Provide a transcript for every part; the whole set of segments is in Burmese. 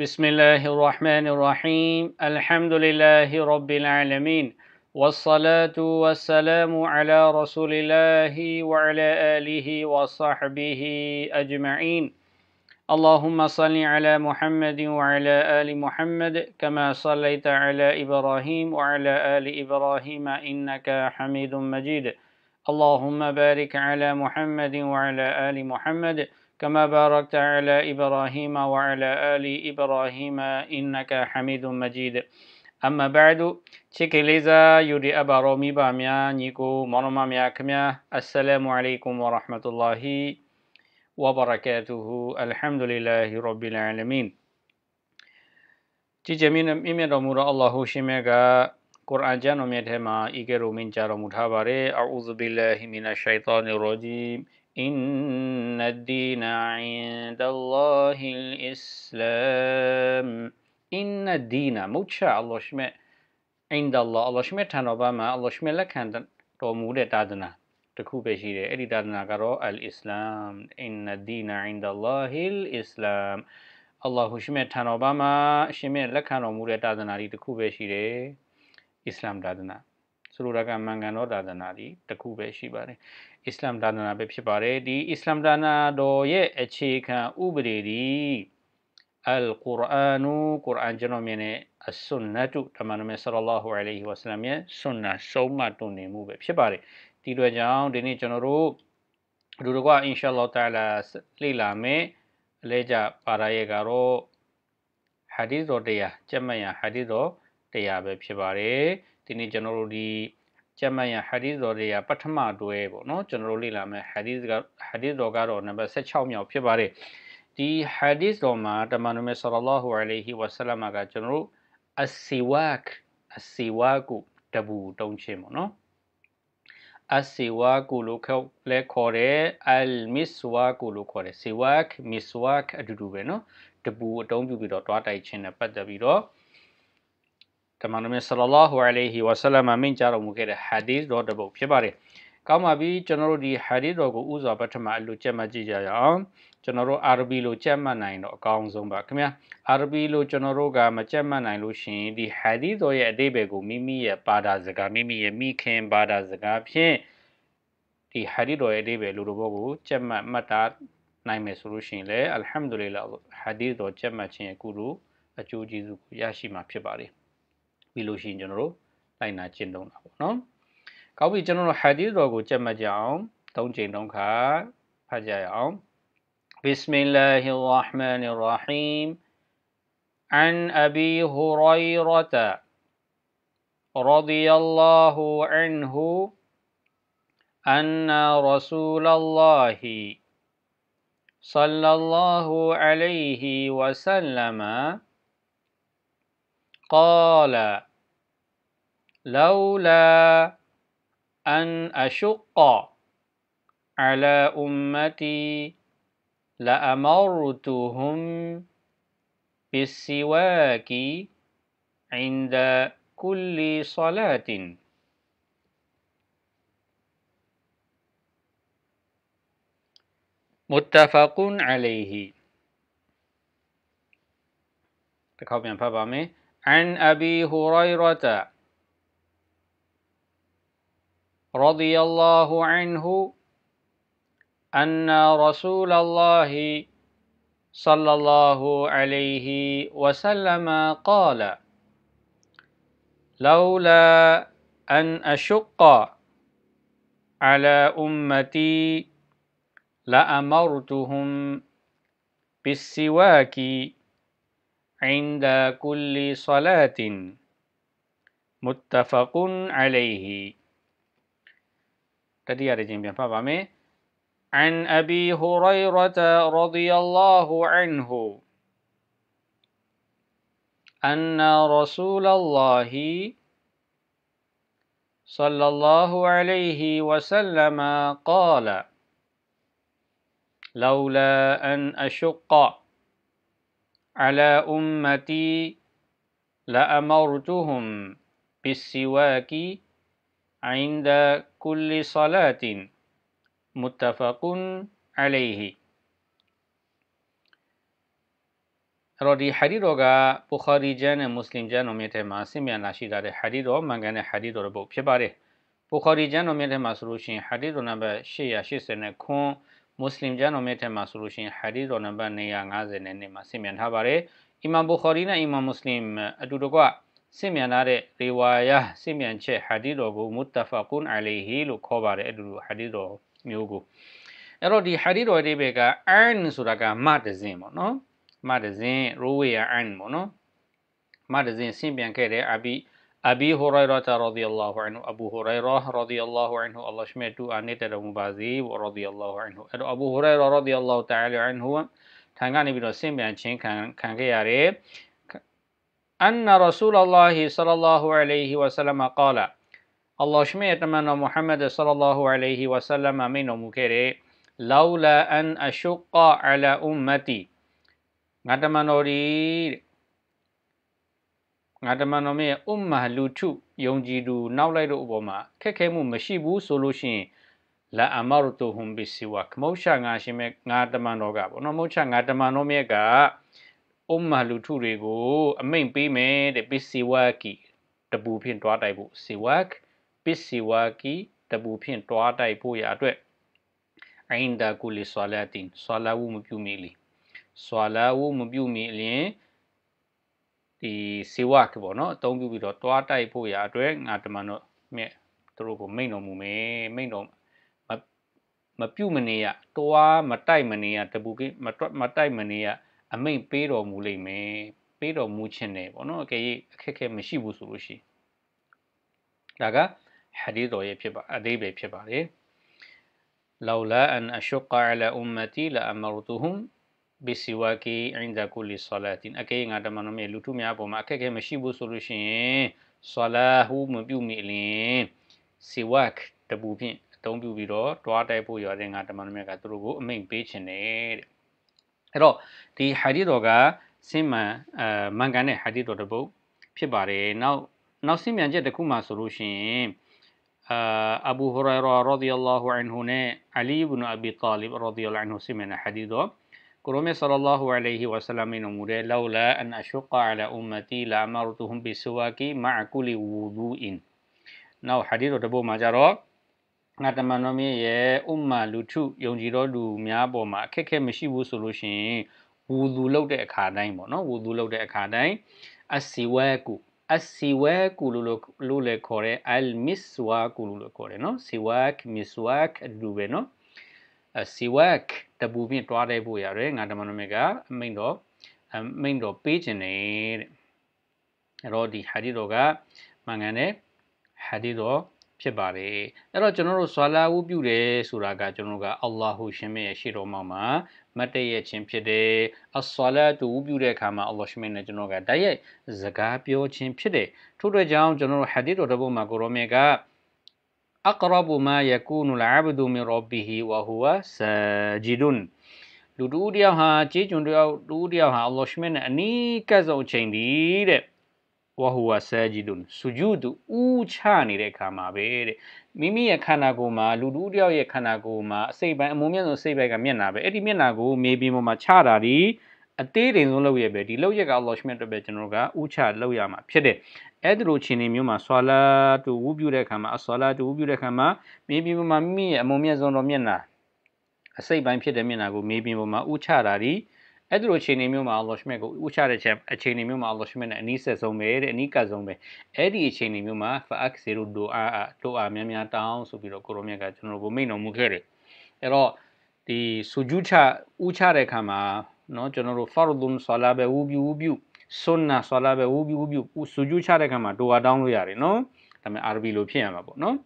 بسم الله الرحمن الرحيم الحمد لله رب العالمين والصلاة والسلام على رسول الله وعلى آله وصحبه أجمعين اللهم صل على محمد وعلى آل محمد كما صليت على إبراهيم وعلى آل إبراهيم إنك حميد مجيد اللهم بارك على محمد وعلى آل محمد كما باركت على إبراهيم وعلى آل إبراهيم إنك حميد مجيد أما بعد تكليزا يري أبا رومي باميا نيكو مرمى مياكميا السلام عليكم ورحمة الله وبركاته الحمد لله رب العالمين تي الله قرآن جانو من جارو مدهاباري أعوذ بالله الشيطان الرجيم إن الدين عند الله الإسلام إن الدين موتشا الله شمع عند الله الله شمع تنوبا ما الله شمع لك هندن تومود دادنا تكو بشيري إلي دادنا كرو الإسلام إن الدين عند الله الإسلام الله شمع تنوبا ما شمع لك هنومود دادنا لي تكو بشيري إسلام دادنا ဆိုလိုတာကမင်္ဂန်တော်သာသနာဒီတခုပဲရှိပါတယ်အစ္စလမ်သာသနာပဲဖြစ်ပါတယ်ဒီအစ္စလမ်သာသနာတော်ရဲ့အခြေခံဥပဒေဒီအလ်ကုရ်အာနုကုရ်အာန်ကျွန်တော်မြင်တဲ့အစွန်နတ်တုတမန်တော်မြတ်ဆလလာဟူအလိုင်းဝါဆလမ်ရဲ့ဆွန်နာဆုံးမတုန်နေမှုပဲဖြစ်ပါတယ်ဒီလိုကြောင့်ဒီနေ့ကျွန်တော်တို့လူတို့ကအင်ရှာလောတာလာလေ့လာမယ်အလဲကြပါရရဲ့ကတော့ဟာဒီဇ်တော်တရားကြက်မှန်ရဟာဒီဇ်တော်တရားပဲဖြစ်ပါတယ်။ဒီနေ့ကျွန်တော်တို့ဒီကျမ်းမာရဟာဒီသ်တော်တွေကပထမတွဲပေါ့နော်ကျွန်တော်တို့လေ့လာမယ်ဟာဒီသ်ကဟာဒီသ်တော်ကတော့နံပါတ်16မြောက်ဖြစ်ပါတယ်ဒီဟာဒီသ်တော်မှာတမန်တော်မြတ်ဆလ္လာလာဟူအလိုင်ဟီဝါဆလမ်ကကျွန်တော်တို့အစီဝါကအစီဝါကုတပူတုံးချင်းပေါ့နော်အစီဝါကုလို့ခေါ်လဲခေါ်တယ်အလ်မစ်ဝါကုလို့ခေါ်တယ်စီဝါကမစ်ဝါကအတူတူပဲနော်တပူအတုံးပြုပြီးတော့တွားတိုက်ခြင်းနဲ့ပတ်သက်ပြီးတော့တမန်တော်မြတ်ဆလလာဟူအလိုင်ဟီဝါဆလမ်မင်းကြားတော်မူခဲ့တဲ့ဟာဒီသ်တော်တစ်ပုဒ်ဖြစ်ပါတယ်။ကောင်းပါပြီကျွန်တော်တို့ဒီဟာဒီသ်တော်ကိုဥစွာပထမအလိုချက်မှတ်ကြည့်ကြရအောင်။ကျွန်တော်တို့အာရဘီလိုချက်မှတ်နိုင်တော့အကောင်းဆုံးပါခင်ဗျာ။အာရဘီလိုကျွန်တော်တို့ကမချက်မှတ်နိုင်လို့ရှိရင်ဒီဟာဒီသ်တော်ရဲ့အတိပ္ပယ်ကိုမိမိရဲ့ပါဒာစကားမိမိရဲ့မိခင်ပါဒာစကားဖြင့်ဒီဟာဒီသ်တော်ရဲ့အတိပ္ပယ်လိုလိုဘောကိုချက်မှတ်မှတ်တာနိုင်မယ်ဆိုလို့ရှိရင်လည်းအလ်ဟမ်ဒူလ illah ဟာဒီသ်တော်ချက်မှတ်ခြင်းရဲ့ကုလို့အကျိုးကျေးဇူးကိုရရှိမှာဖြစ်ပါတယ်။ပြီးလို့ရှိရင်ကျွန်တော်တို့လိုက်နာကျင့်သုံးတာပေါ့နော်။ကောင်းပြီကျွန်တော်တို့ဟာဒီတော်ကိုကြက်မှတ်ကြအောင်၃ချိန်၃ခါဖတ်ကြရအောင်။ Bismillahir Rahmanir Rahim An Abi Hurairah رضي الله عنه أن رسول الله صلى الله عليه وسلم قال لولا أن أشق على أمتي لأمرتهم بالسواك عند كل صلاة متفق عليه مي عن أبي هريرة رضي الله عنه أن رسول الله صلى الله عليه وسلم قال لولا أن أشق على أمتي لأمرتهم بالسواك عند كل صلاة متفق عليه تدي على عن أبي هريرة رضي الله عنه أن رسول الله صلى الله عليه وسلم قال لولا أن أشق على أمتي لأمرتهم بالسواك عند كل صلاة متفق عليه رادی حدید روگا بخاری جن مسلم جن امیت ماسی میان يعني لاشی داره حدید رو منگن حدید رو بو پیباره بخاری جن امیت مسروشین حدید رو نبه شی မွတ်စလင်ကျမ်းတော်မြတ်ထဲမှာဆိုလို့ရှိရင်ဟာဒီတော်နံပါတ်150နဲ့နေ့မှာဆင့်မြန်ထားပါတယ်အီမမ်ဘူခါရီနဲ့အီမမ်မွတ်စလင်အတူတကွဆင့်မြန်ထားတဲ့ရေဝါယာဆင့်မြန်ချက်ဟာဒီတော်ကိုမုတဖကွန်အလီဟီလို့ခေါ်ပါတယ်အဲ့လိုဟာဒီတော်မျိုးကိုအဲ့တော့ဒီဟာဒီတော်ဒီဘက်ကအာန်ဆိုတာကမတဇင်ပေါ့နော်မတဇင်ရိုဝေယာအာန်ပေါ့နော်မတဇင်ဆင့်ပြန်ခဲ့တဲ့အာဘီ أبي هريرة رضي الله عنه أبو هريرة رضي الله عنه الله شمعته أن تدم بازي رضي الله عنه أبو هريرة رضي الله تعالى عنه تنغاني بنا سمعان چين كان كياري أن رسول الله صلى الله عليه وسلم قال الله شمعت من محمد صلى الله عليه وسلم من مكري لولا أن أشق على أمتي ငါတမန်တော်ဒီငါတမန်တော်မြတ်ဥမ္မာလူထုယုံကြည်သူနောက်လိုက်တို့အပေါ်မှာခက်ခဲမှုမရှိဘူးဆိုလို့ရှိရင်လာအမရတူဟွန်ဘီစီဝါကမောရှာငါရှင်မဲ့ငါတမန်တော်ကပေါ့နော်မောရှာငါတမန်တော်မြတ်ကအုံမာလူထုတွေကို အမိန်ပေးမယ်တဲ့ပစ္စည်းဝါကီ တပူဖြင့်တွားတိုက်ဖို့စီဝါကပစ္စည်းဝါကီတပူဖြင့်တွားတိုက်ဖို့ရအတွက်အင်ဒါကူလီဆလာတင်ဆလာဝူမပြုမီလီဆလာဝူမပြုမီလျင်ဒီစေဝကပေါ့နော်အသုံးပြုပြီးတော့တွားတိုက်ဖို့ရာအတွက်ငါတမန်တို့မြက်တို့ကိုမိန်တော်မူမယ်မိန်တော်မပြုတ်မနေရတွားမတိုက်မနေရတပူကိမတွတ်မတိုက်မနေရအမိန်ပေးတော်မူလိမ့်မယ်ပေးတော်မူခြင်းနဲ့ပေါ့နော်အကယ်၍အခက်ခဲမရှိဘူးဆိုလို့ရှိဒါကဟာဒီတော်ရဲ့ဖြစ်ပါအသေးပဲဖြစ်ပါတယ် لولا أن أشق على أمتي لأمرتهم ဘီစီဝါကီအင်ဒါကူလီဆလာတင်အကေငါတမန်တော်မြတ်လူထုများပေါ်မှာအခက်အခဲမရှိဘူးဆိုလို့ရှိရင်ဆလာဟူမပြုမိလင်စီဝက်တပူဖြင့်အသုံးပြုပြီးတော့တွားတိုက်ဖို့ရတဲ့ငါတမန်တော်မြတ်ကသူတို့ကိုအမိန့်ပေးခြင်းနဲ့တဲ့အဲ့တော့ဒီဟာဒီတော်ကစင်မှန်အမန်ကန်တဲ့ဟာဒီတော်တစ်ပုဒ်ဖြစ်ပါတယ်နောက်နောက်စင်မြန်ချက်တစ်ခုမှဆိုလို့ရှိရင်အာအဘူဟူရိုင်ရာရာဒီအလ္လာဟူအန်ဟူနဲ့အလီဘ်နူအဘီတာလီဘ်ရာဒီအလ္လာဟူအန်ဟူစင်မြန်ဟာဒီတော် Kurumi sallallahu alaihi wasallam inumure laula an ashqa ala ummati la amartuhum bisuwaki ma'a kulli wudu'in Now hadith တပုတ်မှာကြတော့ငါတမန်တော်မြတ်ရဲ့ဥမ္မာလူထုယုံကြည်တော်လူများပေါ်မှာအခက်အခဲမရှိဘူးဆိုလို့ရှိရင်ဝူသူလုပ်တဲ့အခါတိုင်းပေါ့နော်ဝူသူလုပ်တဲ့အခါတိုင်းအစီဝဲကုအစီဝဲကုလို့လို့လည်းခေါ်တယ်အယ်မစ်ဝါကုလို့လည်းခေါ်တယ်နော်စီဝါကမစ်ဝါကဒူပဲနော်စီဝက်တပူဖြင့်တွားတဲ့ဖို့ရတယ်ငါဓမ္မနမိကအမိန်တော်အမိန်တော်ပေးခြင်းနဲ့တဲ့အဲ့တော့ဒီဟာဒီတော်ကမှန်ကန်တဲ့ဟာဒီတော်ဖြစ်ပါတယ်အဲ့တော့ကျွန်တော်တို့ဆွာလာဝုပြုတယ်ဆိုတာကကျွန်တော်ကအလ္လာဟူရှင်မြတ်ရဲ့ရှေ့တော်မှာမတ်တရဲ့ခြင်းဖြစ်တယ်အဆွာလာတူဝုပြုတဲ့အခါမှာအလ္လာရှင်မြတ်နဲ့ကျွန်တော်ကတိုက်ရိုက်စကားပြောခြင်းဖြစ်တယ်ထို့အတွက်ကြောင့်ကျွန်တော်တို့ဟာဒီတော်တပုတ်မှာကိုရောမြတ်က أقرب ما يكون العبد من ربه وهو ساجد လူတူတယောက်ဟာခြေကျွန်တယောက်တူတယောက်ဟာအလ္လာဟ်ရှမင်းနဲ့အနီးကပ်ဆုံးချိန်တည်တဲ့ဝဟူဝါဆာဂျီဒွန်ဆူဂျူဒူဥချနေတဲ့ခါမှာပဲတဲ့မိမိရဲ့ခန္ဓာကိုယ်မှာလူတူတယောက်ရဲ့ခန္ဓာကိုယ်မှာအစိတ်ပိုင်းအမုံမြတ်ဆုံးစိတ်ပိုင်းကမျက်နာပဲအဲ့ဒီမျက်နာကိုမေဘီပေါ်မှာချတာဒီအသေးတင်ဆုံးလောက်ရပဲဒီလောက်ရက lodgement တွေပဲကျွန်တော်ကဥချလောက်ရမှာ ဖြစ်တယ်အဲ့ဒီလိုခြေနေမျိုးမှာဆွာလာတူဝူပြုတဲ့အခါမှာအဆွာလာတူဝူပြုတဲ့အခါမှာမြေပြင်ပေါ်မှာမိမိရဲ့အမုံမြတ်ဆုံးတော်မျက်နှာအစိတ်ပိုင်းဖြစ်တဲ့မျက်နှာကိုမြေပြင်ပေါ်မှာဥချတာဒီအဲ့ဒီလိုအခြေအနေမျိုးမှာ lodgement ကိုဥချတဲ့ချက်အခြေအနေမျိုးမှာ lodgement နဲ့အနီးဆက်ဆုံးပဲတဲ့အနီးကပ်ဆုံးပဲအဲ့ဒီအခြေအနေမျိုးမှာ faak 0 doa doa များများတောင်းဆိုပြီးတော့ကိုရိုမြတ်ကကျွန်တော်တို့ကိုမိန့်တော်မူခဲ့တယ်အဲ့တော့ဒီဆူဂျူချဥချတဲ့အခါမှာနော်ကျွန်တော်တို့ fardun salat ပဲဝူပြူဝူပြူ sunna salat ပဲဝူပြူဝူပြူစူဂျူချတဲ့ခါမှာဒူအာတောင်းလို့ရတယ်နော်ဒါပေမဲ့ RB လိုဖြစ်ရမှာပေါ့နော်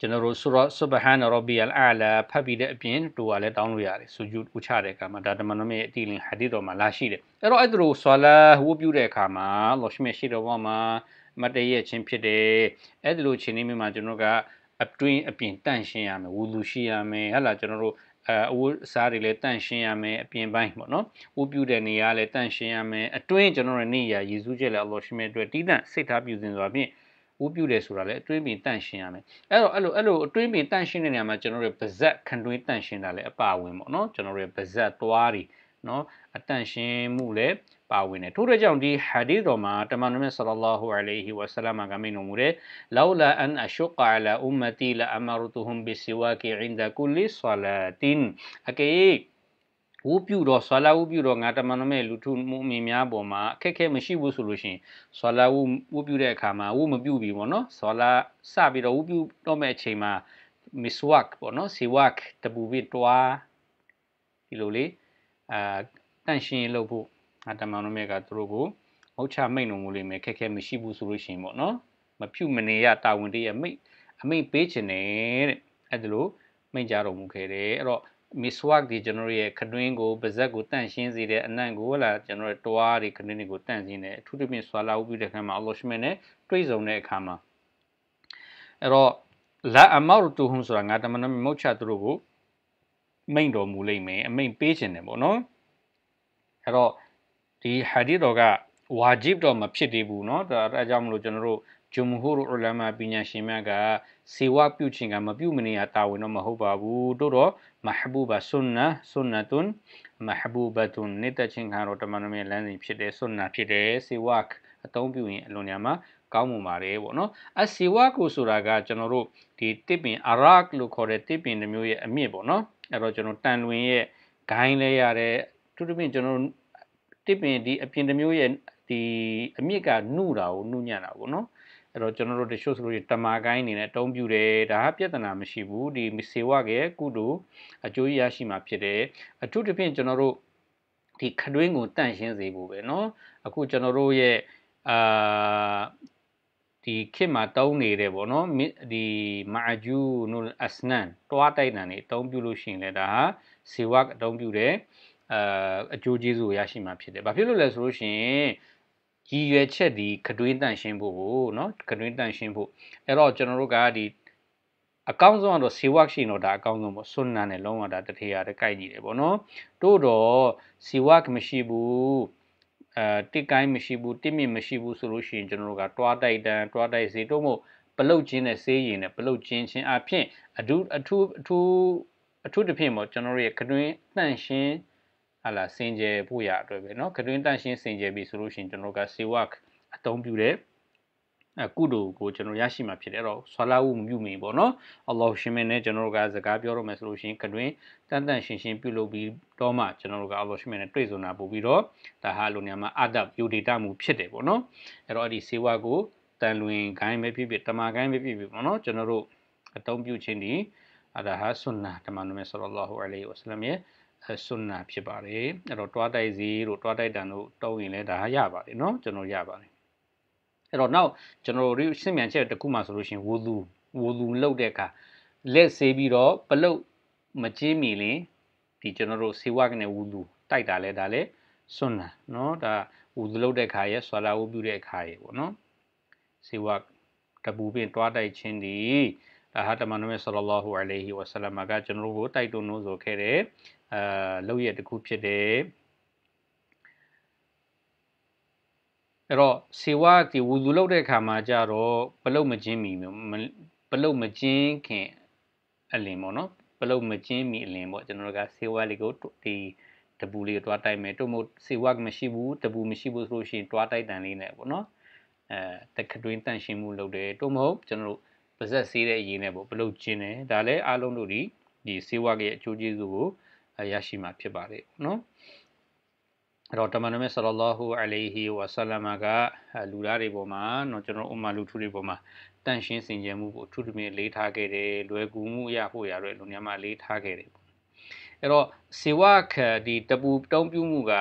ကျွန်တော်တို့ surah subhana rabbiyal a'la ဖတ်ပြီးတဲ့အပြင်ဒူအာလည်းတောင်းလို့ရတယ်စူဂျူချတဲ့ခါမှာဒါတမန်တော်ရဲ့အတီလင်ဟာဒီတော်မှာလာရှိတယ်အဲ့တော့အဲ့ဒါကို salat ဝူပြူတဲ့ခါမှာလောရှိမရှိတော်ပေါ်မှာမတည့်ရခြင်းဖြစ်တယ်အဲ့ဒီလိုခြေနေမျိုးမှာကျွန်တော်ကအတွင်းအပြင်တန့်ရှင်းရမယ်ဝူလူရှိရမယ်ဟဲ့လားကျွန်တော်တို့အဲအဝတ်အစားတွေလည်းတန့်ရှင်းရမယ်အပြင်ပိုင်းပေါ့နော်ဥပြုတဲ့နေရာလည်းတန့်ရှင်းရမယ်အတွင်းကျွန်တော်တို့နေရာရည်စူးချက်လည်းအလောရှိမဲ့အတွက်တီးတန့်စိတ်ထားပြုစဉ်စွာဖြင့်ဥပြုတယ်ဆိုတာလည်းအတွင်းပြင်တန့်ရှင်းရမယ်အဲ့တော့အဲ့လိုအဲ့လိုအတွင်းပြင်တန့်ရှင်းတဲ့နေရာမှာကျွန်တော်တို့ဗဇက်ခံတွင်းတန့်ရှင်းတာလည်းအပါဝင်ပေါ့နော်ကျွန်တော်တို့ဗဇက်သွားတွေနော်အတန့်ရှင်းမှုလည်းပါဝင်တယ်ထို့အတွက်ကြောင့်ဒီဟာဒီသ်တော်မှာတမန်တော်မြတ်ဆလ္လာလာဟူအလိုင်ဟီဝါဆလမ်ကမိန့်တော်မူတယ်လောလာအန်အရှုကာလာအွမ်မတီလာအမရတူဟွမ်ဘီစီဝါကီအင်ဒကူလီဆလာတင်အကေဝုပြုတော့ဆွာလာဝုပြုတော့ငါတမန်တော်မဲ့လူထုမူမင်များပေါ်မှာအခက်ခဲမရှိဘူးဆိုလို့ရှိရင်ဆွာလာဝုဝုပြုတဲ့အခါမှာဝုမပြုပြီပေါ့နော်ဆွာလာစပြီးတော့ဝုပြုတော့မဲ့အချိန်မှာမစ်ဝက်ပေါ့နော်စီဝက်တပူပြီးတွားဒီလိုလေအာတန့်ရှင်းလုပ်ဖို့ငါတမန်တော်မြတ်ကသူတို့ကိုအုတ်ချမိတ်တော်မူလိမ့်မယ်ခက်ခဲမရှိဘူးဆိုလို့ရှိရင်ပေါ့နော်မပြုတ်မနေရတာဝန်တည်းရဲ့မိတ်အမိတ်ပေးခြင်းနဲ့တဲ့အဲ့ဒါလို့မိတ်ကြတော်မူခဲ့တယ်အဲ့တော့မစ်ဝက်ဒီကျွန်တော်ရဲ့ခတွင်းကိုပါဇက်ကိုတန့်ရှင်းစေတဲ့အနံ့ကိုလာကျွန်တော်တွားတွေခတွင်းတွေကိုတန့်ရှင်းတယ်အထူးသဖြင့်ဆွာလာဥပြုတဲ့ခါမှာအလ္လာဟ်ရှမင်းနဲ့တွေ့ဆုံတဲ့အခါမှာအဲ့တော့လာအမောက်တူဟုံဆိုတာငါတမန်တော်မြတ်ချသူတို့ကိုမိန်တော်မူလိမ့်မယ်အမိန်ပေးခြင်းတယ်ပေါ့နော်အဲ့တော့ဒီဟာဒီတော်ကဝါဂျစ်တော့မဖြစ်သေးဘူးเนาะဒါအဲကြောင့်မလို့ကျွန်တော်တို့ဂျုံဟူရူလမာပညာရှင်များကစေဝပြုခြင်းကမပြုမနေရတာဝန်တော့မဟုတ်ပါဘူးတို့တော့မဟဘူဘာဆွန်နာဆွန်နတုန်မဟဘူဘတုန်နေတဲ့ချင်းကတော့တမန်တော်မြတ်လမ်းစဉ်ဖြစ်တဲ့ဆွန်နာဖြစ်တဲ့စေဝအသုံးပြုရင်အလွန်များမှာကောင်းမွန်ပါတယ်ပေါ့နော်အစေဝကိုဆိုတာကကျွန်တော်တို့ဒီတစ်ပင်အရက်လို့ခေါ်တဲ့တစ်ပင်တစ်မျိုးရဲ့အမြင့်ပေါ့နော်အဲ့တော့ကျွန်တော်တန်လွင်ရဲ့ဂိုင်းလဲရတဲ့သူတို့ပြင်ကျွန်တော်တစ်ပင်ဒီအပြင်တစ်မျိုးရဲ့ဒီအမြင့်ကနှုတာကိုနှုညံ့တာပေါ့နော်အဲ့တော့ကျွန်တော်တို့တချို့ဆိုလို့တမာကိုင်းအနေနဲ့အသုံးပြုတယ်ဒါကပြဿနာမရှိဘူးဒီစေဝကကုတုအကျိုးရရှိမှာဖြစ်တယ်အထူးသဖြင့်ကျွန်တော်တို့ဒီခတွင်းကိုတန့်ရှင်းစေဖို့ပဲเนาะအခုကျွန်တော်တို့ရဲ့အာဒီခေတ်မှာတုံးနေတယ်ဗောနော်ဒီမာဂျူနူအစနန်တွားတိုက်တန်နေအသုံးပြုလို့ရှိရင်လည်းဒါဟာဇေဝကအသုံးပြုတယ်အအကျိုးကျေးဇူးရရှိမှာဖြစ်တယ်။ဘာဖြစ်လို့လဲဆိုလို့ရှိရင်ရည်ရွယ်ချက်ဒီခတွင်းတန့်ရှင်းဖို့ကို နော်ခတွင်းတန့်ရှင်းဖို့အဲ့တော့ကျွန်တော်တို့ကဒီအကောင်းဆုံးကတော့ sea work ရှိတော့ဒါအကောင်းဆုံးပေါ့ဆွန်းနန်းနဲ့လုံးဝဒါတထေရတကိုက်ညီတယ်ပေါ့နော်တို့တော့ sea work မရှိဘူးအဲတစ်ကိုင်းမရှိဘူးတစ်မြင့်မရှိဘူးဆိုလို့ရှိရင်ကျွန်တော်တို့ကတွားတိုက်တန်တွားတိုက်စီတို့မို့ပလုတ်ချင်းနဲ့ဆေးရင်နဲ့ပလုတ်ချင်းချင်းအဖြစ်အထူးအထူးအထူးအထူးတစ်ဖြင့်ပေါ့ကျွန်တော်တို့ရဲ့ခတွင်းတန့်ရှင်းဟာလာစင်ကြယ်ဖို့ရအတွက်ပဲเนาะခတွင်းတန့်ရှင်းစင်ကြယ်ပြီဆိုလို့ရှိရင်ကျွန်တော်ကစေဝအသုံးပြုတဲ့အခုတို့ကိုကျွန်တော်ရရှိမှာဖြစ်တယ်အဲ့တော့ဆွာလာဝုမပြုမင်းပေါ့နော်အလ္လာဟ်ရှင်မင်းနဲ့ကျွန်တော်တို့ကစကားပြောရမယ်ဆိုလို့ရှိရင်ကတွင်တန်တန်ရှင်းရှင်းပြုလုပ်ပြီးတော့မှကျွန်တော်တို့ကအလ္လာဟ်ရှင်မင်းနဲ့တွေ့ဆုံတာပို့ပြီးတော့ဒါဟာလိုနေရာမှာအာဒပ်ယူဒေတာမှုဖြစ်တယ်ပေါ့နော်အဲ့တော့အဲ့ဒီစေဝါကိုတန်လွင်ခိုင်းပဲဖြစ်ဖြစ်တမာခိုင်းပဲဖြစ်ဖြစ်ပေါ့နော်ကျွန်တော်တို့အသုံးပြုခြင်းဒီဒါဟာဆွန်နာတမန်တော်မြတ်ဆလ္လာဟူအလိုင်ဝဆလမ်ရဲ့ဆွန်နာဖြစ်ပါတယ်အဲ့တော့တွားတိုက်စီတို့တွားတိုက်တန်တို့တောင်းရင်လည်းဒါရပါတယ်เนาะကျွန်တော်ရပါတယ်အဲ့တော့နောက်ကျွန်တော်တို့ရှင်းမြန်ချက်တစ်ခုမှဆိုလို့ရှင်ဝူသူဝူသူလောက်တဲ့အခါလက်ဆေးပြီးတော့ပလုတ်မချင်းမီလင်ဒီကျွန်တော်တို့ဆေဝကနေဝူသူတိုက်တာလဲဒါလဲဆွန်နာเนาะဒါဝူသူလောက်တဲ့အခါရဲ့ဆွာလာဝူပြုတဲ့အခါရဲ့ပေါ့เนาะဆေဝတပူပင်တွားတိုက်ခြင်းဒီဒါဟာတမန်တော်မြတ်ဆလ္လာဟူအလိုင်ဟီဝဆလမ်ကကျွန်တော်တို့ကိုတိုက်တွန်းလို့ဆိုခဲ့တယ်အဲလောက်ရတစ်ခုဖြစ်တယ်အဲ့တော့ဆေဝါဒီဝူဇူလုပ်တဲ့အခါမှာကြတော့ပလုတ်မချင်းမီပလုတ်မချင်းခင်အလင်ပေါ့နော်ပလုတ်မချင်းမီအလင်ပေါ့ကျွန်တော်ကဆေဝါလေးကိုဒီတပူလေးကိုတွားတိုက်မယ်တို့မို့ဆေဝါမရှိဘူးတပူမရှိဘူးဆိုလို့ရှိရင်တွားတိုက်တန်လေးနဲ့ပေါ့နော်အဲတခတွင်းတန့်ရှင်းမှုလုပ်တယ်တို့မဟုတ်ကျွန်တော်တို့ပါဇက်ဆေးတဲ့အရင်နဲ့ပေါ့ပလုတ်ချင်းတယ်ဒါလည်းအားလုံးတို့ဒီဒီဆေဝါရဲ့အကျိုးကျေးဇူးကိုရရှိမှာဖြစ်ပါတယ်နော်အဲ့တော့တမန်တော်မြတ်ဆလ္လာဟူအလိုင်ဟီဝါဆလမ်ကလူသားတွေပေါ်မှာတော့ကျွန်တော်ဥမာလူထုတွေပေါ်မှာတန့်ရှင်းစင်ကြယ်မှုကိုအထူးသဖြင့်လေးထားခဲ့တယ်လွယ်ကူမှုရဖို့ရတဲ့လူများမှာလေးထားခဲ့တယ်အဲ့တော့စေဝခဒီတပူတုံးပြမှုက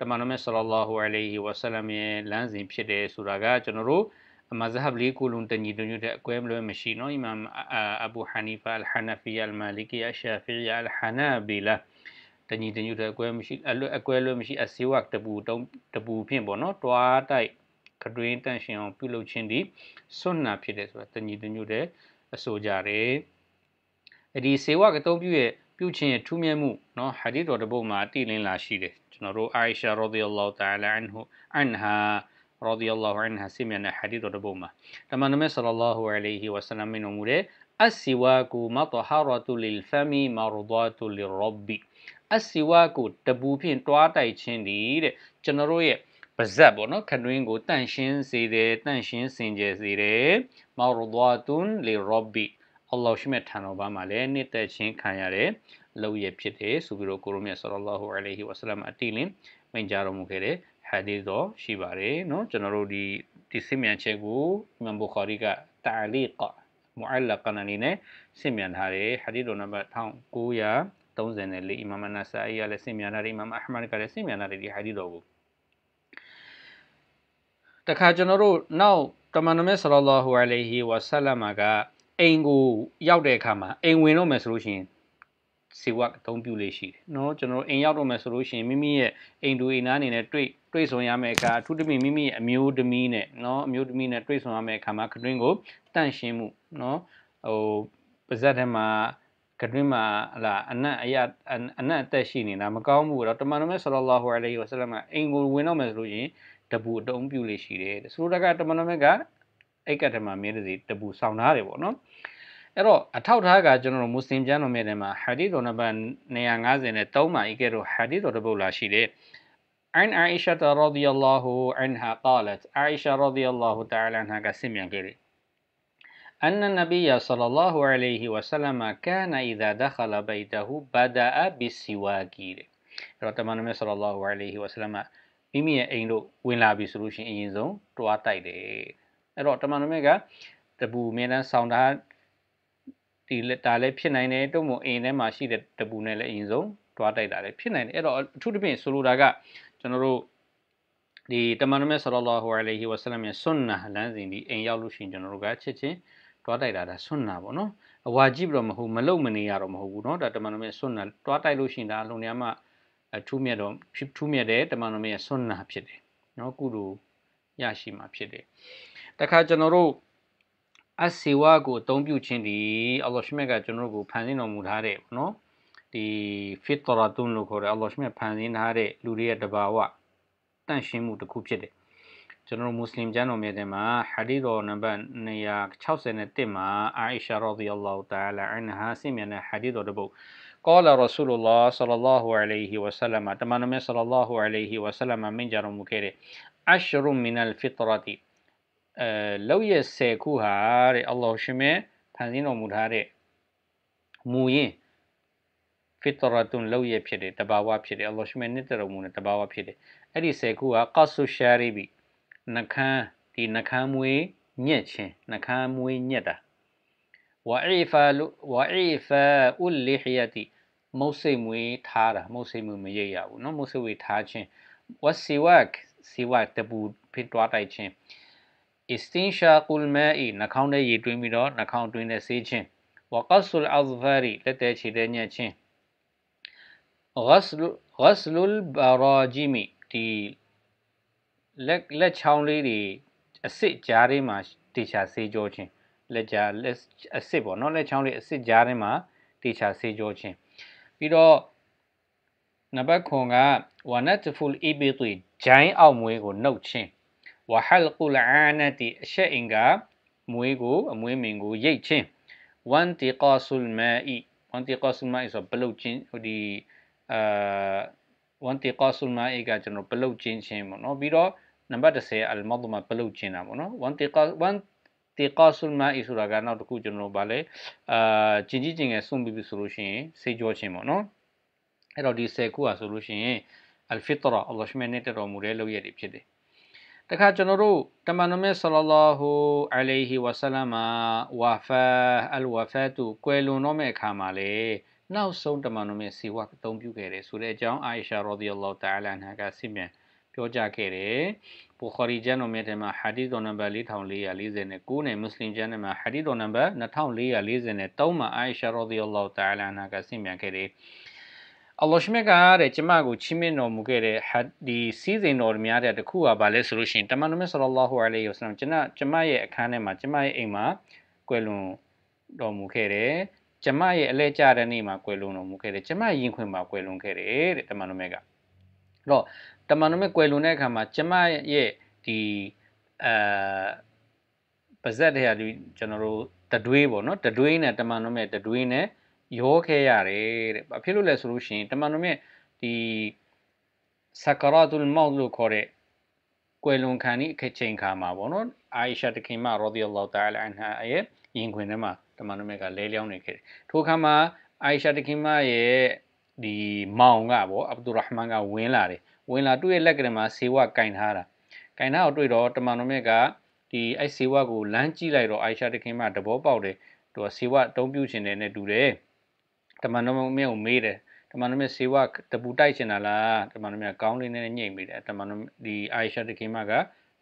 တမန်တော်မြတ်ဆလ္လာဟူအလိုင်ဟီဝါဆလမ်ရဲ့လမ်းစဉ်ဖြစ်တယ်ဆိုတာကကျွန်တော်တို့မဇဟဘ်လေးခုလုံးတညီတညွတ်တဲ့အကွဲမလွဲမရှိနော်အီမာမ်အဘူဟနီဖာအလ်ဟနဖီယာအလ်မာလီကီယာရှာဖီယာအလ်ဟနာဘီလာတညီတညွတ်တဲ့အကွဲမရှိအလွဲအကွဲလွဲမရှိအစေဝတ်တပူတုံးတပူဖြင့်ပေါ့နော်တွားတိုက်အတွင်းတန့်ရှင်အောင်ပြုလုပ်ခြင်းဒီဆွန်နာဖြစ်တယ်ဆိုတာတညီတညွတ်တဲ့အဆိုကြတယ်အဲ့ဒီစေဝတ်အသုံးပြုရဲ့ပြုခြင်းရဲ့ထူးမြတ်မှုเนาะဟာဒီတော်တပုတ်မှာတည်လင်းလာရှိတယ်ကျွန်တော်တို့အာအိရှာရာဒီအလ္လာဟူတာအလာအန်ဟူအန်ဟာ radiyallahu anha ဆီမြန်တဲ့ဟာဒီသ်တော်တစ်ပုဒ်မှာတမန်တော်မြတ်ဆလ္လာဟူအလိုင်းဟီဝါဆလမ်မိနမူတဲ့ السواك مطهرة للفم مرضاة للرب السواك တပူဖြင့်တွားတိုက်ခြင်းဒီတဲ့ကျွန်တော်တို့ရဲ့ပါဇက်ပေါ့နော်ခတွင်းကိုတန့်ရှင်းစေတယ်တန့်ရှင်းစင်ကြယ်စေတယ်မာရဒွာတွန်လီရော့ဘီအလ္လာဟ်ရှိမဲ့ထံတော်ဘာမှာလည်းနှစ်သက်ချင်းခံရတယ်လို့ရဖြစ်တယ်ဆိုပြီးတော့ကိုရိုမြတ်ဆလ္လာဟူအလိုင်ဟီဝါဆလမ်အတီလင်မိန့်ကြားတော်မူခဲ့တယ်ဟဒီသ်တော်ရှိပါတယ်เนาะကျွန်တော်တို့ဒီဒီစစ်မြန်ချက်ကိုအီမမ်ဘူခါရီကတာလီကမူအလကနနီနဲ့စစ်မြန်ထားတယ်ဟာဒီသ်တော်နံပါတ်1934အီမမ်နာဆာအီကလည်းစစ်မြန်ထားတယ်အီမမ်အဟ်မန်ကလည်းစစ်မြန်ထားတယ်ဒီဟာဒီသ်တော်ကိုတခါကျွန်တော်တို့နောက်တမန်တော်မြတ်ဆလ္လာဟူအလိုင်ဟီဝါဆလမ်ကအိမ်ကိုရောက်တဲ့အခါမှာအိမ်ဝင်တော့မယ်ဆိုလို့ရှိရင်ဈေးဝအသုံးပြုလေရှိတယ်เนาะကျွန်တော်အိမ်ရောက်တော့မယ်ဆိုလို့ရှိရင်မိမိရဲ့အိမ်တူအိမ်နားအနေနဲ့တွေ့တွေ့ဆုံရမယ့်အခါအထူးသဖြင့်မိမိရဲ့အမျိုးသမီးနဲ့เนาะအမျိုးသမီးနဲ့တွေ့ဆုံရမယ့်အခါမှာခတွင်းကိုတန့်ရှင်းမှုเนาะဟိုပါဇက်ထဲမှာကတွင်မှာဟလာအနတ်အရအနတ်အသက်ရှိနေတာမကောင်းဘူးတော့တမန်တော်မြတ်ဆလလာဟူအလိုင်းဝဆလမ်ကအိမ်ကိုဝင်တော့မယ်ဆိုလို့ရင်တပူအတုံးပြူလေးရှိတယ်ဆိုတော့ကတမန်တော်မြတ်ကအိတ်ကထမှာမင်းတစီတပူဆောင်ထားတယ်ပေါ့နော်အဲ့တော့အထောက်ထားကကျွန်တော်တို့မွတ်စလင်ကျမ်းတော်မြတ်ထဲမှာဟာဒီသ်တော်နံပါတ်150နဲ့3မှာဤကဲ့သို့ဟာဒီသ်တော်တစ်ပုဒ်လာရှိတယ် عن عائشة رضي الله عنها قالت عائشة رضي الله تعالى عنها كسميا كيري أن النبي صلى الله عليه وسلم كان إذا دخل بيته بدأ بالسواك အဲ့တော့တမန်တော်ဆလ္လာဟူအလိုင်ဟီဝဆလမ်မိမိရဲ့အိမ်တို့ဝင်လာပြီဆိုလို့ရှိရင်အရင်ဆုံးတွားတိုက်တယ်အဲ့တော့တမန်တော်ကတပူအမြဲတမ်းဆောင်းထားဒီဒါလည်းဖြစ်နိုင်တယ်တုံမုံအိမ်ထဲမှာရှိတဲ့တပူနဲ့လည်းအရင်ဆုံးတွားတိုက်တာလည်းဖြစ်နိုင်တယ်အဲ့တော့အထူးသဖြင့်ဆိုလိုတာကကျွန်တော်တို့ဒီတမန်တော်မြတ်ဆလ္လာဟူအလိုင်ဟီဝါဆလမ်ရဲ့ဆွန်နာလမ်းစဉ်ဒီအိမ်ရောက်လို့ရှိရင်ကျွန်တော်တို့ကချက်ချင်းတွားတိုက်တာဒါဆွန်နာပေါ့နော်အဝါကြီးပြတော့မဟုတ်မလုံမနေရတော့မဟုတ်ဘူးနော်ဒါတမန်တော်မြတ်ဆွန်နာတွားတိုက်လို့ရှိရင်ဒါအလုံးရမှအထူးမြတ်တော့ထူးမြတ်တဲ့တမန်တော်မြတ်ဆွန်နာဖြစ်တယ်နော်ကုလိုရရှိမှာဖြစ်တယ်တခါကျွန်တော်တို့အစေဝကိုအသုံးပြုခြင်းဒီအလ္လာဟ်ရှမြတ်ကကျွန်တော်တို့ကိုဖန်ဆင်းတော်မူထားတဲ့နော်ဒီဖစ်တရာတုန်လို့ခေါ်တဲ့အလ္လာဟ်ရှမြတ်ဖန်ဆင်းထားတဲ့လူတွေရဲ့တဘာဝတန့်ရှင်းမှုတစ်ခုဖြစ်တယ်ကျွန်တော်မွတ်စလင်ကျမ်းတော်မြတ်ထဲမှာဟာဒီတော်နံပါတ်261မှာအာရှာရာဒီအလ္လာဟ်တာလာအန်ဟာဆင်မြန်တဲ့ဟာဒီတော်တစ်ပုဒ် قال رسول الله صلى الله عليه وسلم တမန်တော်မြတ် صلى الله عليه وسلم မင်းကြတော်မူခဲ့တဲ့ عشر من الفطره အဲလောက်ရဲ့10ခုဟာတဲ့အလ္လာဟ်ရှင်မဲ့ဖန်ဆင်းတော်မူထားတဲ့မူရင်းဖစ်တရတုန်လောက်ရဲ့ဖြစ်တယ်တဘာဝဖြစ်တယ်အလ္လာဟ်ရှင်မဲ့နှစ်သက်တော်မူတဲ့တဘာဝဖြစ်တယ်အဲ့ဒီ10ခုဟာကဆုရှာရီဘီနှခမ်းဒီနှခမ်းမွေးညက်ခြင်းနှခမ်းမွေးညက်တာဝအိဖာဝအိဖာဥလီဟီယတီမုတ်စိတ်မွေးထားတာမုတ်စိတ်မွေးမရိပ်ရဘူးเนาะမုတ်စိတ်မွေးထားခြင်းဝစီဝက်စီဝက်တပူဖြစ်တွားတိုက်ခြင်း istinshaqul ma'i နှာခေါင်းထဲရေတွင်းပြီးတော့နှာခေါင်းတွင်းနဲ့ဆေးခြင်း wa qasul azfari လက်တဲခြေတဲညှက်ခြင်း ghasl ghaslul barajimi ဒီလက်လက်ချောင်းလေးတွေအစစ်ကြားထဲမှာတေချာဆေးကြောခြင်းလက်ကြားလက်အစစ်ပေါ့နော်လက်ချောင်းလေးအစစ်ကြားထဲမှာတေချာဆေးကြောခြင်းပြီးတော့နံပါတ်9ကဝနတ်ဖူလ်အီဘီတီဂျိုင်းအောင်မွေးကိုနှုတ်ခြင်းဝဟလ်ကုလအာနတီအရှက်အင်ကမွေးကိုအမွေးမင်ကိုရိတ်ခြင်းဝမ်တီကာဆူလ်မာအီဝမ်တီကာဆူလ်မာအီဆိုဘလုတ်ခြင်းဟိုဒီအာဝန်တီကာဆူလ်မာအေကကျွန်တော်ပလုတ်ချင်းချင်းပေါ့နော်ပြီးတော့နံပါတ်30အလ်မဒ်မာပလုတ်ချင်းတာပေါ့နော်ဝန်တီကာဝန်တီကာဆူလ်မာအေဆိုတာကနောက်တစ်ခုကျွန်တော်ဗာလဲအာကျင်ကြီးကျင်ငယ်စွန့်ပြီးပြီဆိုလို့ရှိရင်စေကြောချင်းပေါ့နော်အဲ့တော့ဒီ10ခုอ่ะဆိုလို့ရှိရင်အလ်ဖစ်တရာအလ္လာဟ်ရှ်မန်နဲ့တော်မူတဲ့လောက်ရည်တွေဖြစ်တယ်တခါကျွန်တော်တို့တမန်တော်မြတ်ဆလလာဟူအလိုင်ဟီဝဆလမ်ဝါဖာအလ်ဝါဖတ်တူကွယ်လွန်တော့မဲ့အခါမှာလေနောက်ဆုံးတမန်တော်မြတ်စီဝါအသုံးပြုခဲ့တယ်ဆိုတဲ့အကြောင်းအာရှာရောဒီအလ္လာဟ်တာအလာနာကဆင်မြန်ပြောကြားခဲ့တယ်ဘူခရီကျမ်းတော်မြတ်ထဲမှာဟာဒီသ်တော်နံပါတ်4449နဲ့မွတ်စလင်ကျမ်းထဲမှာဟာဒီသ်တော်နံပါတ်2443မှာအာရှာရောဒီအလ္လာဟ်တာအလာနာကဆင်မြန်ခဲ့တယ်။အလ္လာဟ်ရှမြတ်ကတဲ့ကျမကိုချီးမွမ်းတော်မူခဲ့တဲ့ဒီစည်းစိမ်တော်များတဲ့တခုကဘာလဲဆိုလို့ရှိရင်တမန်တော်မြတ်ဆလ္လာဟူအလိုင်းဝဆလမ်ကျွန်တော်ကျမရဲ့အခန်းထဲမှာကျမရဲ့အိမ်မှာကွယ်လွန်တော်မူခဲ့တယ်ကျမရဲ့အလဲကျတဲ့နေ့မှာကွယ်လွန်တော်မူခဲ့တယ်ကျမရင်ခွင်မှာကွယ်လွန်ခဲ့တယ်တဲ့တမန်တော်မြတ်ကအဲ့တော့တမန်တော်မြတ်ကွယ်လွန်တဲ့အခါမှာကျမရဲ့ဒီအာပါဇက်တဲ့ဟာဒီကျွန်တော်တို့တတွေးပေါ့နော်တတွေးနဲ့တမန်တော်မြတ်တတွေးနဲ့ရောခဲ့ရတယ်တဲ့ဘာဖြစ်လို့လဲဆိုလို့ရှိရင်တမန်တော်မြတ်ဒီဆကရာတုလ်မောက်လို့ခေါ်တဲ့ကွယ်လွန်ခံဤအခချိန်ခါမှာပေါ့နော်အာရှာတခင်မရာဒီအလ္လာဟ်တာအလာအန်ဟာရဲ့ယင်ခွင်ထဲမှာတမန်တော်မြတ်ကလဲလျောင်းနေခဲ့တယ်ထိုအခါမှာအာရှာတခင်မရဲ့ဒီမောင်ကပေါ့အဗ္ဒူရဟ်မန်ကဝင်လာတယ်ဝင်လာသူ့ရဲ့လက်ကလေးမှာဆေးဝါးကင်ထားတာကင်ထားအောင်တွေ့တော့တမန်တော်မြတ်ကဒီအဲ့ဆေးဝါးကိုလမ်းကြည့်လိုက်တော့အာရှာတခင်မတဘောပေါက်တယ်သူကဆေးဝါးအုံပြုရှင်တယ်နဲ့တူတယ်တမန်တော်မြတ်ကိုမေးတယ်တမန်တော်မြတ်ဆေဝါတပူတိုက်ချင်တာလားတမန်တော်မြတ်ကောင်းလေးနဲ့ညှိမိတယ်တမန်တော်ဒီအာရှာတခင်မက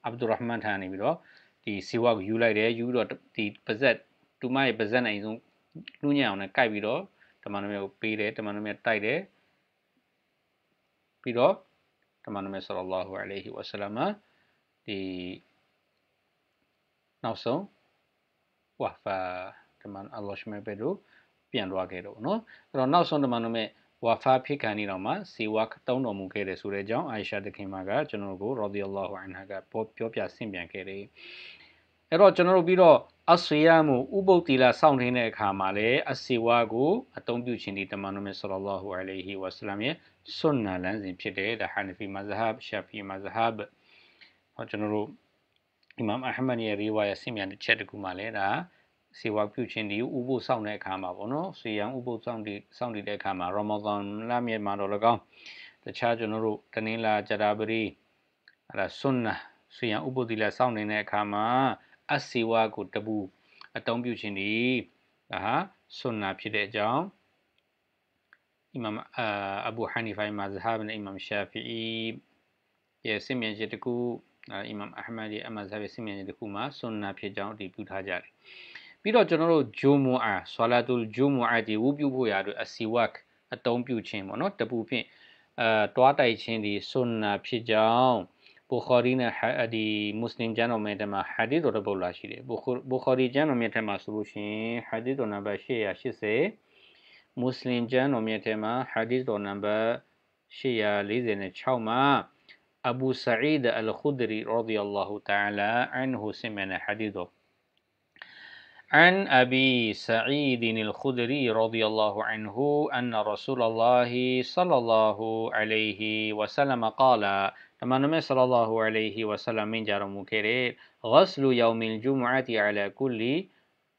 အဗ်ဒူရဟ်မန်ထန်နေပြီးတော့ဒီဆေဝါကိုယူလိုက်တယ်ယူပြီးတော့ဒီပါဇက်တူမရဲ့ပါဇက်နိုင်ဆုံးလူညံအောင်နဲ့ကိုက်ပြီးတော့တမန်တော်မြတ်ကိုပေးတယ်တမန်တော်မြတ်တိုက်တယ်ပြီးတော့တမန်တော်မြတ်ဆလလာဟူအလိုင်ဟီဝါဆလမ်ဒီနောက်ဆုံးဝါဖာတမန်အလ္လာဟ်ရှမေဘေဒူပြန်သွားခဲ့တော့နော်အဲ့တော့နောက်ဆုံးတမန်တော်မဲ့ဝါဖာဖြစ်ခံနေတော့မှစီဝါတုံးတော်မူခဲ့တယ်ဆိုတဲ့အကြောင်းအိုင်ရှာတခင်မကကျွန်တော်ကိုရာဒီအလ္လာဟူအန်ဟာကပြောပြဆင့်ပြန်ခဲ့တယ်အဲ့တော့ကျွန်တော်တို့ပြီးတော့အဆွေရမှုဥပုပ်တီလာစောင့်နေတဲ့အခါမှာလည်းအစီဝါကိုအသုံးပြုခြင်းဒီတမန်တော်မြတ်ဆလ္လာလဟူအလိုင်ဟီဝါဆလမ်ရဲ့ဆွန်နာလမ်းစဉ်ဖြစ်တဲ့ဒါဟာနဖီမဇဟဘ်ရှာဖီမဇဟဘ်ဟောကျွန်တော်တို့အီမမ်အဟမန်ရဲ့ရီဝါယဆင်မြန်တဲ့ချက်တကူမှလည်းဒါစေဝါပြုခြင်းဒီဥပုသ်ဆောင်တဲ့အခါမှာပေါ့နော်စေယံဥပုသ်ဆောင်ဒီဆောင်တည်တဲ့အခါမှာရမောဇန်လမြတ်မှာတော့၎င်းတခြားကျွန်တော်တို့တနင်္လာကြတာပရီအဲ့ဒါဆွန်းနာစေယံဥပုသ်ဒီလာဆောင်နေတဲ့အခါမှာအစေဝါကိုတပူအတုံးပြုခြင်းဒီဒါဟာဆွန်းနာဖြစ်တဲ့အကြောင်း imam uh, abu hanifa imam zahab နဲ့ imam shafi'i ရဲ့စင်မြန်ချက်တကူ imam ahmad ရဲ့အမဇဟဘ်စင်မြန်ချက်တကူမှာဆွန်နာဖြစ်ကြောင်းအတည်ပြုထားကြတယ်ပြီးတော့ကျွန်တော်တို့ဂျိုမွန်အာဆွာလာတူဂျိုမွန်အာဒီဝုပြုဖို့ရာအတွက်အစီဝက်အတုံးပြုခြင်းပေါ့နော်တပူဖြင့်အဲတွားတိုက်ခြင်းဒီဆွန်နာဖြစ်ကြောင်းဘူခါရီနဲ့ဟာဒီမွတ်စလင်ကျမ်းတော်မြတ်ထဲမှာဟာဒီတော်တပုတ်လာရှိတယ်ဘူခါရီကျမ်းတော်မြတ်ထဲမှာဆိုလို့ရှိရင်ဟာဒီတော်နံပါတ်880မွတ်စလင်ကျမ်းတော်မြတ်ထဲမှာဟာဒီတော်နံပါတ်846မှာအဘူဆာအီဒ်အလ်ခူဒရီရာဒီအလ္လာဟူတာအလာအန်ဟူဆင်မန်ဟာဒီတော် عن أبي سعيد الخدري رضي الله عنه أن رسول الله صلى الله عليه وسلم قال لما نمي صلى الله عليه وسلم من جار مكرر غسل يوم الجمعة على كل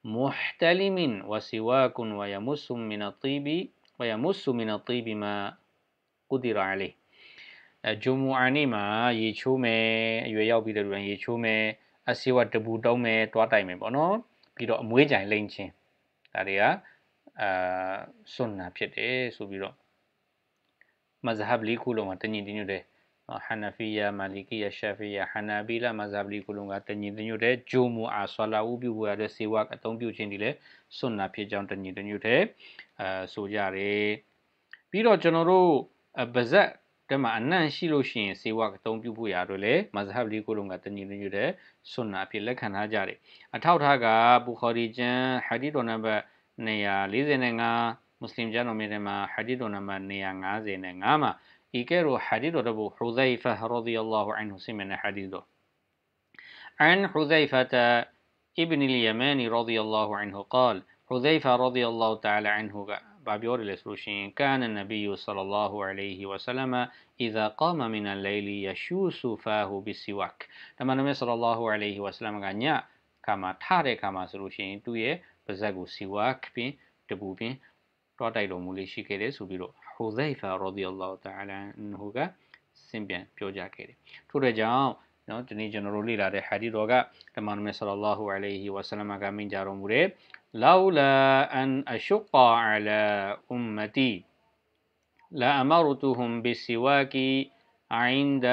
محتلم وسواك ويمس من الطيب ويمس من الطيب ما قدر عليه جمعة نما يشومه يوياو بيدرون يشومه အစီဝတ်တပူတုံးမဲ့တွားတိုင်မယ်ပေါ့နော်။ပြီးတော့အမွေးကြိုင်လိမ့်ခြင်းဒါတွေကအာဆွန်နာဖြစ်တယ်ဆိုပြီးတော့မဇဟဘ်လေးခုလုံးကတညီတညွတ်တယ်ဟနဖီယာမာလီကီယာရှာဖီယာဟနာဘီလာမဇဟဘ်လေးခုလုံးကတညီတညွတ်တယ်ဂျိုမူအာဆလာဝူပြုဖို့ရတဲ့စေဝါအသုံးပြုခြင်းတွေလည်းဆွန်နာဖြစ်ကြောင်းတညီတညွတ်တယ်အာဆိုကြတယ်ပြီးတော့ကျွန်တော်တို့ဗဇက်တမှာအနံ့ရှိလို့ရှိရင်ဆေးဝါးအသုံးပြုဖို့ရာတို့လည်းမဇဟပ်လေးကိုလုံးကတညီညွတ်တဲ့ဆွန်နာဖြစ်လက်ခံထားကြတယ်အထောက်ထားကဘူခါရီကျမ်းဟာဒီတော်နံပါတ်145မွတ်စလင်ကျမ်းတော်မြတ်မှာဟာဒီတော်နံပါတ်155မှာဤကဲရောဟာဒီတော်တဘူဟူဇိုင်ဖာရာဒီအလ္လာဟူအန်ဟူဆီမန်ဟာဒီတော်အန်ဟူဇိုင်ဖာတာ ابن اليماني رضي الله عنه قال حذيفة رضي الله تعالى عنه ဘာပြောတယ်လဲဆိုလို့ရှိရင်ကာနနဗီယုဆလလာဟူအလိုင်းဟီဝဆလမ်အီဇာကာမမင်အလိုင်လီယရှူဆူဖာဟူဘီစီဝက်တမန်တော်ဆလလာဟူအလိုင်းဟီဝဆလမ်ကညခါမှာထတဲ့ခါမှာဆိုလို့ရှိရင်သူ့ရဲ့ပါဇက်ကိုစီဝက်ပင်တပူပင်တော့တိုက်တော်မူလေးရှိခဲ့တယ်ဆိုပြီးတော့ဟူဇိုင်ဖာရာဒီအလ္လာဟူတာအလာန်ဟူကစင်ပြန်ပြောကြခဲ့တယ်ထို့တဲ့ကြောင့်နော်ဒီနေ့ကျွန်တော်တို့လေ့လာတဲ့ဟာဒီတော်ကတမန်တော်ဆလလာဟူအလိုင်ဟီဝဆလမ်ကမင်ကြတော်မူတဲ့ لولا أن أشق على أمتي لأمرتهم بالسواك عند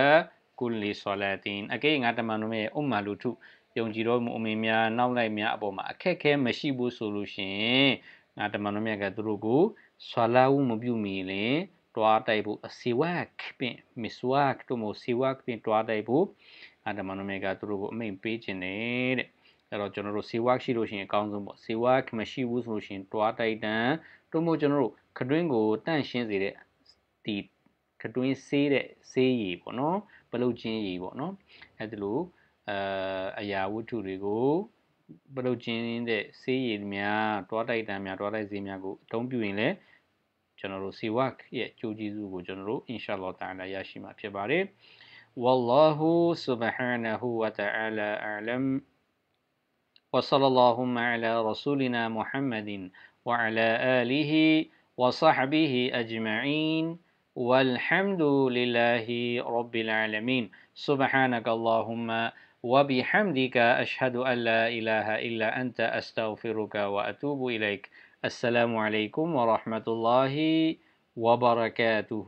كل صلاة အကဲငါတမန်တို့ရဲ့အွမ်မာလူထုယုံကြည်တော်မူအမင်းများနောက်လိုက်များအပေါ်မှာအခက်ခဲမရှိဘူးဆိုလို့ရှင်ငါတမန်တို့မြတ်ကသူတို့ကိုဆွာလာဝမပြုမီလင်တွားတိုက်ဖို့အစီဝက်ပင်မစ်ဝက်တို့မစီဝက်ပင်တွားတိုက်ဖို့ငါတမန်တို့မြတ်ကသူတို့ကိုအမိန်ပေးခြင်းတဲ့အဲ့တော့ကျွန်တော်တို့ save work ရှိလို့ရှိရင်အကောင်းဆုံးပေါ့ save work မရှိဘူးဆိုလို့ရှိရင်တွားတိုက်တန်တို့မို့ကျွန်တော်တို့ခတွင်းကိုတန့်ရှင်းစေတဲ့ဒီခတွင်းဆေးတဲ့ဆေးရည်ပေါ့နော်ပလုတ်ချင်းရည်ပေါ့နော်အဲ့ဒါလို့အဲအရာဝတ္ထုတွေကိုပလုတ်ချင်းတဲ့ဆေးရည်များတွားတိုက်တန်များတွားတိုက်ဆေးများကိုအသုံးပြုရင်လည်းကျွန်တော်တို့ save work ရဲ့ကြိုးကြီးစုကိုကျွန်တော်တို့ inshallah တာလာရရှိမှာဖြစ်ပါတယ် والله سبحانه وتعالى أعلم وصلى اللهم على رسولنا محمد وعلى آله وصحبه أجمعين والحمد لله رب العالمين سبحانك اللهم وبحمدك أشهد أن لا إله إلا أنت أستغفرك وأتوب إليك السلام عليكم ورحمة الله وبركاته